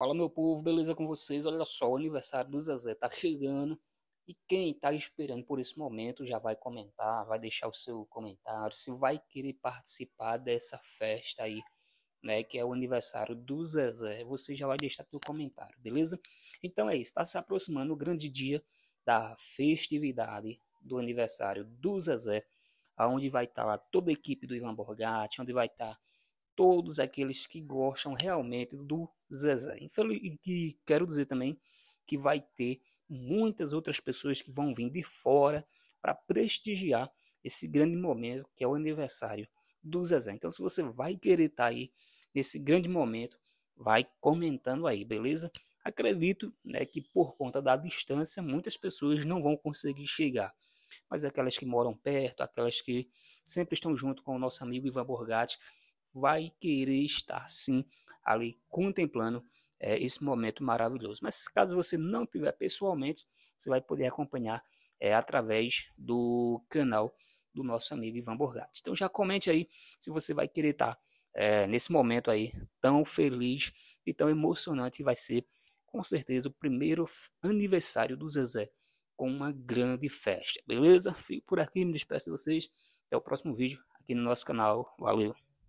Fala meu povo, beleza com vocês? Olha só, o aniversário do Zezé tá chegando e quem tá esperando por esse momento já vai comentar, vai deixar o seu comentário, se vai querer participar dessa festa aí, né, que é o aniversário do Zezé, você já vai deixar seu comentário, beleza? Então é isso, tá se aproximando o grande dia da festividade do aniversário do Zezé, aonde vai estar tá lá toda a equipe do Ivan Borgatti, onde vai estar tá todos aqueles que gostam realmente do Zezé. E que quero dizer também que vai ter muitas outras pessoas que vão vir de fora para prestigiar esse grande momento que é o aniversário do Zezé. Então, se você vai querer estar tá aí nesse grande momento, vai comentando aí, beleza? Acredito né, que por conta da distância, muitas pessoas não vão conseguir chegar. Mas aquelas que moram perto, aquelas que sempre estão junto com o nosso amigo Ivan Borgatti, vai querer estar sim ali contemplando é, esse momento maravilhoso. Mas caso você não tiver pessoalmente, você vai poder acompanhar é, através do canal do nosso amigo Ivan Borgatti. Então já comente aí se você vai querer estar é, nesse momento aí tão feliz e tão emocionante vai ser com certeza o primeiro aniversário do Zezé com uma grande festa, beleza? Fico por aqui, me despeço de vocês. Até o próximo vídeo aqui no nosso canal. Valeu!